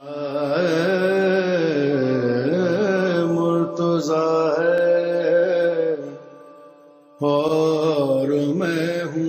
हूँ और मैं हूँ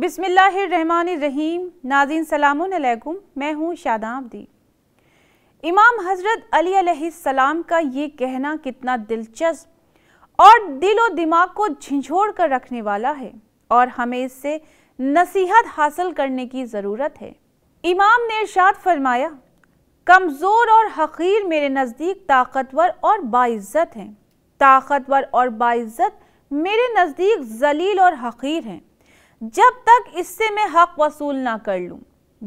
बिस्मिल्लाहिर्रहमानिर्रहीम नाजीन सलामुन अलैकुम मैं हूँ शादाब दी इमाम हजरत अली सलाम का ये कहना कितना दिलचस्प और दिल दिमाग को झिझोड़ कर रखने वाला है और हमें इससे नसीहत हासिल करने की ज़रूरत है इमाम ने इर्शाद फरमाया कमज़ोर और हकीर मेरे नज़दीक ताकतवर और बाइज्जत हैं ताकतवर और बाइज्जत मेरे नज़दीक जलील और हकीर हैं जब तक इससे मैं हक वसूल ना कर लूँ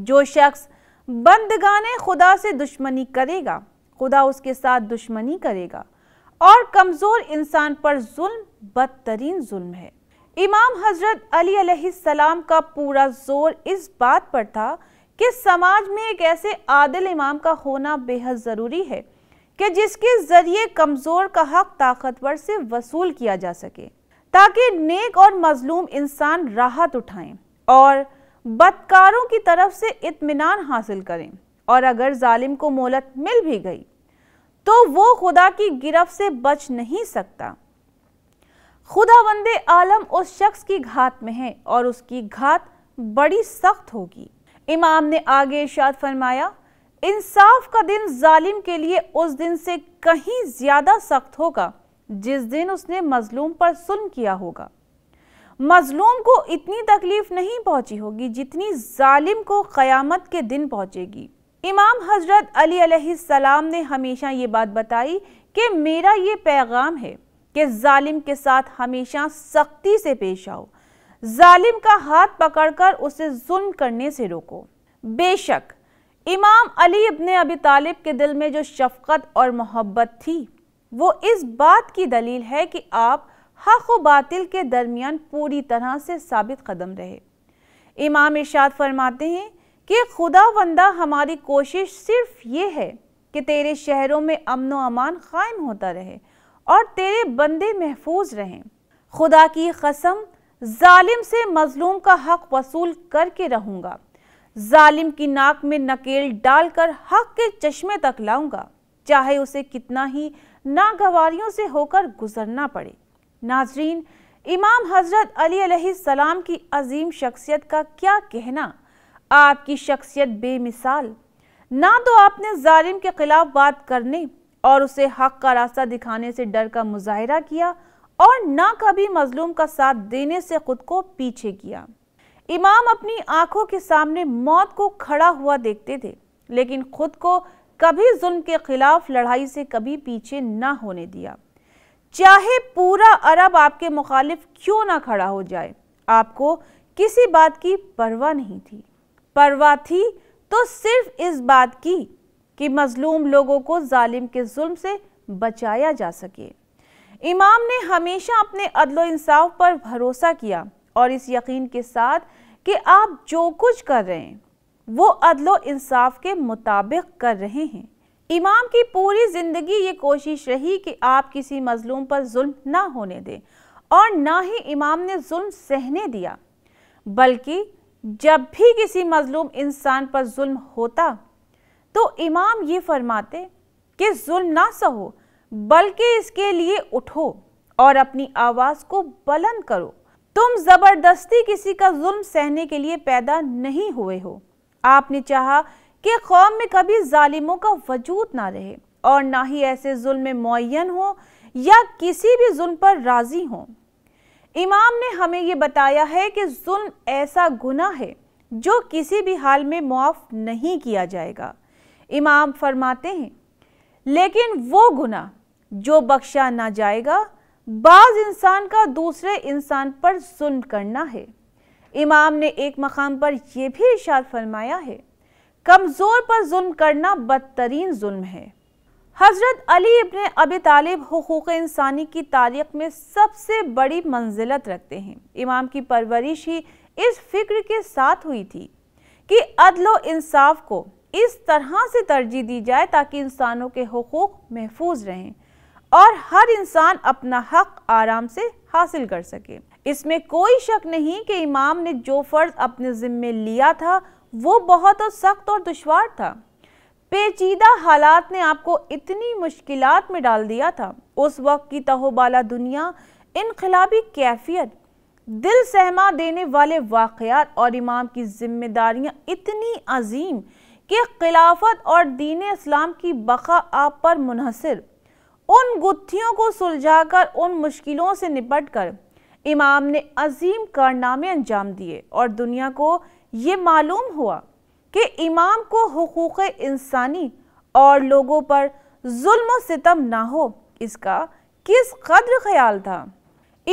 जो शख्स बंदगाने खुदा से दुश्मनी करेगा खुदा उसके साथ दुश्मनी करेगा और कमज़ोर इंसान पर जुल्म बदतरीन जुल्म है इमाम हजरत अली अलैहिस्सलाम का पूरा जोर इस बात पर था कि समाज में एक ऐसे आदिल इमाम का होना बेहद ज़रूरी है कि जिसके ज़रिए कमज़ोर का हक ताकतवर से वसूल किया जा सके ताकि नेक और मजलूम इंसान राहत उठाएं और बदकारों की तरफ से इत्मीनान हासिल करें और अगर जालिम को मोहलत मिल भी गई तो वो खुदा की गिरफ्त से बच नहीं सकता खुदा वंदे आलम उस शख्स की घात में है और उसकी घात बड़ी सख्त होगी इमाम ने आगे इर्शाद फरमाया इंसाफ का दिन जालिम के लिए उस दिन से कहीं ज़्यादा सख्त होगा जिस दिन उसने मजलूम पर सुन किया होगा मजलूम को इतनी तकलीफ नहीं पहुंची होगी जितनी जालिम को क़यामत के दिन पहुंचेगी इमाम हजरत अली सलाम ने हमेशा ये बात बताई कि मेरा ये पैगाम है कि जालिम के साथ हमेशा सख्ती से पेश आओ जालिम का हाथ पकड़कर उसे जुल्म करने से रोको बेशक इमाम अली इब्ने अबी तालिब के दिल में जो शफकत और मोहब्बत थी वो इस बात की दलील है कि आप हक व बातिल के दरमियान पूरी तरह से साबित कदम रहे इमाम इरशाद फरमाते हैं कि खुदा वंदा हमारी कोशिश सिर्फ ये है कि तेरे शहरों में अमन व अमान कायम होता रहे और तेरे बंदे महफूज रहें खुदा की कसम जालिम से मजलूम का हक वसूल करके रहूँगा जालिम की नाक में नकेल डालकर हक के चश्मे तक लाऊंगा चाहे उसे कितना ही नागवारियों से होकर गुजरना पड़े नाजरीन इमाम हजरत अली सलाम की अजीम शख्सियत का क्या कहना आपकी शख्सियत बेमिसाल ना तो आपने जालिम के ख़िलाफ़ बात करने और उसे हक का रास्ता दिखाने से डर का मुजाहरा किया और ना कभी मजलूम का साथ देने से खुद को पीछे किया इमाम अपनी आंखों के सामने मौत को खड़ा हुआ देखते थे लेकिन खुद को कभी जुल्म के खिलाफ लड़ाई से कभी पीछे ना होने दिया चाहे पूरा अरब आपके मुखालिफ क्यों ना खड़ा हो जाए आपको किसी बात की परवाह नहीं थी परवाह थी तो सिर्फ इस बात की कि मजलूम लोगों को जालिम के जुल्म से बचाया जा सके इमाम ने हमेशा अपने अदलो इंसाफ पर भरोसा किया और इस यकीन के साथ कि आप जो कुछ कर रहे हैं वो अदलो इंसाफ के मुताबिक कर रहे हैं इमाम की पूरी ज़िंदगी ये कोशिश रही कि आप किसी मज़लूम पर जुल्म ना होने दें और ना ही इमाम ने जुल्म सहने दिया बल्कि जब भी किसी मज़लूम इंसान पर जुल्म होता तो इमाम ये फरमाते कि जुल्म ना सहो बल्कि इसके लिए उठो और अपनी आवाज़ को बुलंद करो तुम ज़बरदस्ती किसी का जुल्म सहने के लिए पैदा नहीं हुए हो आपने चाहा कि कौम में कभी जालिमों का वजूद ना रहे और ना ही ऐसे जुल्म मुन हो या किसी भी जुल्म पर राज़ी हों इमाम ने हमें ये बताया है कि जुल्म ऐसा गुना है जो किसी भी हाल में मुआफ़ नहीं किया जाएगा इमाम फरमाते हैं लेकिन वो गुना जो बख्शा ना जाएगा बाज़ इंसान का दूसरे इंसान पर जुल्म करना है इमाम ने एक मकाम पर यह भी इशार फरमाया है कमजोर पर जुल्म करना बदतरीन जुल्म है हजरत अली इब्न अबी तालिब हकूक़ इंसानी की तारीख में सबसे बड़ी मंजिलत रखते हैं इमाम की परवरिश ही इस फिक्र के साथ हुई थी कि अदल इंसाफ को इस तरह से तरजीह दी जाए ताकि इंसानों के हकूक़ महफूज रहें और हर इंसान अपना हक आराम से हासिल कर सके इसमें कोई शक नहीं कि इमाम ने जो फ़र्ज़ अपने ज़िम्मे लिया था वो बहुत तो सख्त और दुशवार था पेचीदा हालात ने आपको इतनी मुश्किलात में डाल दिया था उस वक्त की तहोबाला दुनिया इनकलाबी कैफियत दिल सहमा देने वाले वाकयात और इमाम की जिम्मेदारियां इतनी अजीम कि खिलाफत और दीन इस्लाम की बखा आप पर मुनहसर उन गुत्थियों को सुलझाकर उन मुश्किलों से निपटकर इमाम ने अजीम कारनामे अंजाम दिए और दुनिया को ये मालूम हुआ कि इमाम को हकूक़ इंसानी और लोगों पर जुल्म सितम ना हो इसका किस कदर ख्याल था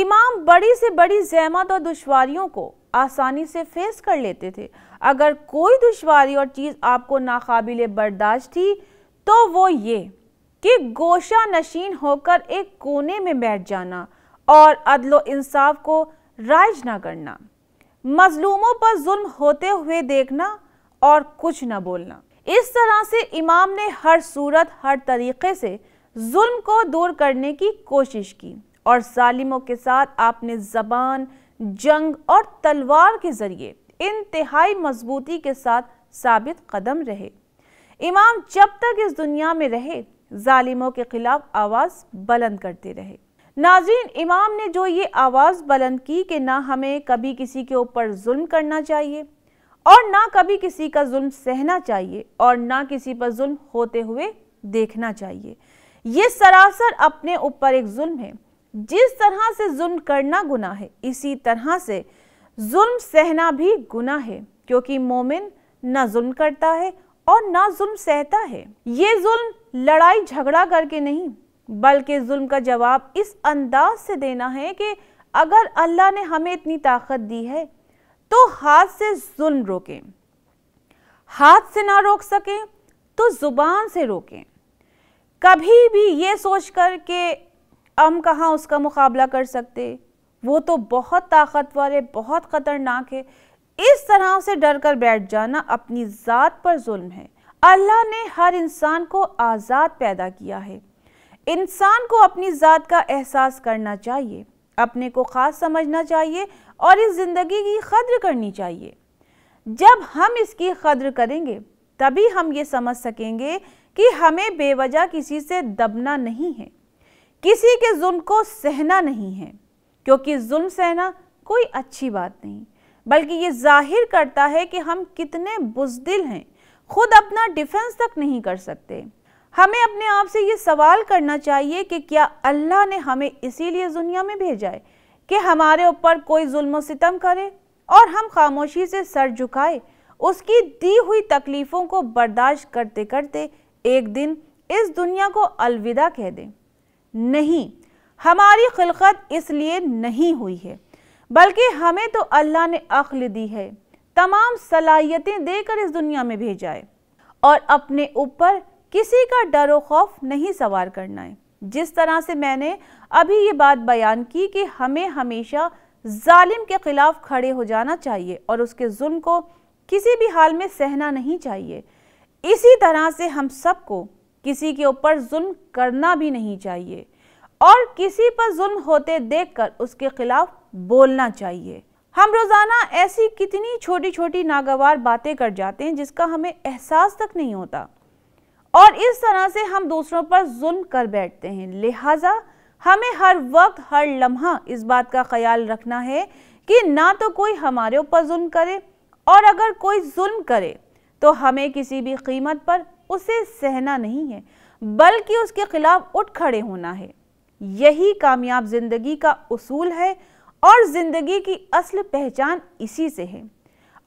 इमाम बड़ी से बड़ी जहमत और दुशारियों को आसानी से फेस कर लेते थे अगर कोई दुशारी और चीज़ आपको नाकबिल बर्दाश्त थी तो वो ये कि गोशा नशीन होकर एक कोने में बैठ जाना और अदलो इंसाफ को राइज ना करना मजलूमों पर जुल्म होते हुए देखना और कुछ न बोलना इस तरह से इमाम ने हर सूरत हर तरीके से जुल्म को दूर करने की कोशिश की और जालिमों के साथ आपने जबान जंग और तलवार के ज़रिए इंतहाई मजबूती के साथ साबित कदम रहे इमाम जब तक इस दुनिया में रहे जालिमों के खिलाफ आवाज़ बुलंद करते रहे नाजीन इमाम ने जो ये आवाज़ बुलंद की कि ना हमें कभी किसी के ऊपर जुल्म करना चाहिए और ना कभी किसी का जुल्म सहना चाहिए और ना किसी पर जुल्म होते हुए देखना चाहिए ये सरासर अपने ऊपर एक जुल्म है जिस तरह से जुल्म करना गुना है इसी तरह से जुल्म सहना भी गुना है क्योंकि मोमिन ना जुल्म करता है और ना जुल्म सहता है ये जुल्म लड़ाई झगड़ा करके नहीं बल्कि जुल्म का जवाब इस अंदाज से देना है कि अगर अल्लाह ने हमें इतनी ताकत दी है तो हाथ से जुल्म रोकें हाथ से ना रोक सकें तो ज़ुबान से रोकें कभी भी ये सोच कर के हम कहाँ उसका मुकाबला कर सकते वो तो बहुत ताकतवर है बहुत ख़तरनाक है इस तरह से डर कर बैठ जाना अपनी ज़ात पर जुल्म है अल्लाह ने हर इंसान को आज़ाद पैदा किया है इंसान को अपनी ज़ात का एहसास करना चाहिए अपने को ख़ास समझना चाहिए और इस ज़िंदगी की कद्र करनी चाहिए जब हम इसकी कद्र करेंगे तभी हम ये समझ सकेंगे कि हमें बेवजह किसी से दबना नहीं है किसी के जुल्म को सहना नहीं है क्योंकि जुल्म सहना कोई अच्छी बात नहीं बल्कि ये जाहिर करता है कि हम कितने बुजदिल हैं खुद अपना डिफेंस तक नहीं कर सकते हमें अपने आप से ये सवाल करना चाहिए कि क्या अल्लाह ने हमें इसीलिए दुनिया में भेजा है कि हमारे ऊपर कोई जुल्म सितम करे और हम खामोशी से सर झुकाए उसकी दी हुई तकलीफ़ों को बर्दाश्त करते करते एक दिन इस दुनिया को अलविदा कह दें नहीं हमारी खिलकत इसलिए नहीं हुई है बल्कि हमें तो अल्लाह ने अखल दी है तमाम सलाहियतें देकर इस दुनिया में भेजा है और अपने ऊपर किसी का डर व खौफ नहीं सवार करना है जिस तरह से मैंने अभी ये बात बयान की कि हमें हमेशा जालिम के ख़िलाफ़ खड़े हो जाना चाहिए और उसके जुल्म को किसी भी हाल में सहना नहीं चाहिए इसी तरह से हम सबको किसी के ऊपर जुल्म करना भी नहीं चाहिए और किसी पर जुल्म होते देखकर उसके खिलाफ बोलना चाहिए हम रोज़ाना ऐसी कितनी छोटी छोटी नागवार बातें कर जाते हैं जिसका हमें एहसास तक नहीं होता और इस तरह से हम दूसरों पर जुल्म कर बैठते हैं लिहाजा हमें हर वक्त हर लम्हा इस बात का ख्याल रखना है कि ना तो कोई हमारे ऊपर जुल्म करे और अगर कोई जुल्म करे तो हमें किसी भी कीमत पर उसे सहना नहीं है बल्कि उसके खिलाफ उठ खड़े होना है यही कामयाब ज़िंदगी का उसूल है और ज़िंदगी की असल पहचान इसी से है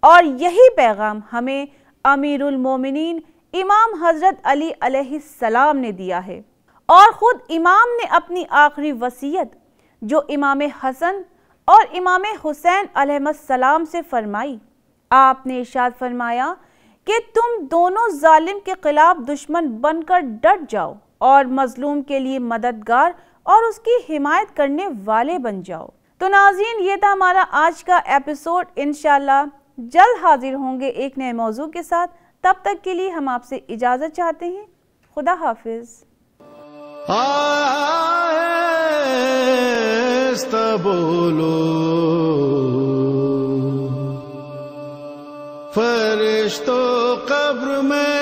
और यही पैगाम हमें अमीरमिन इमाम हजरत अली अलैहिस्सलाम ने दिया है और ख़ुद इमाम ने अपनी आखिरी वसीयत जो इमाम हसन और इमाम हुसैन अलैहिस्सलाम से फरमाई आपने इशाद फरमाया कि तुम दोनों जालिम के ख़िलाफ़ दुश्मन बनकर डट जाओ और मज़लूम के लिए मददगार और उसकी हिमायत करने वाले बन जाओ तो नाजीन ये था हमारा आज का एपिसोड इनशाला जल्द हाजिर होंगे एक नए मौजू के साथ तब तक के लिए हम आपसे इजाज़त चाहते हैं खुदा हाफिज बोलो फरिश्तों कब्र में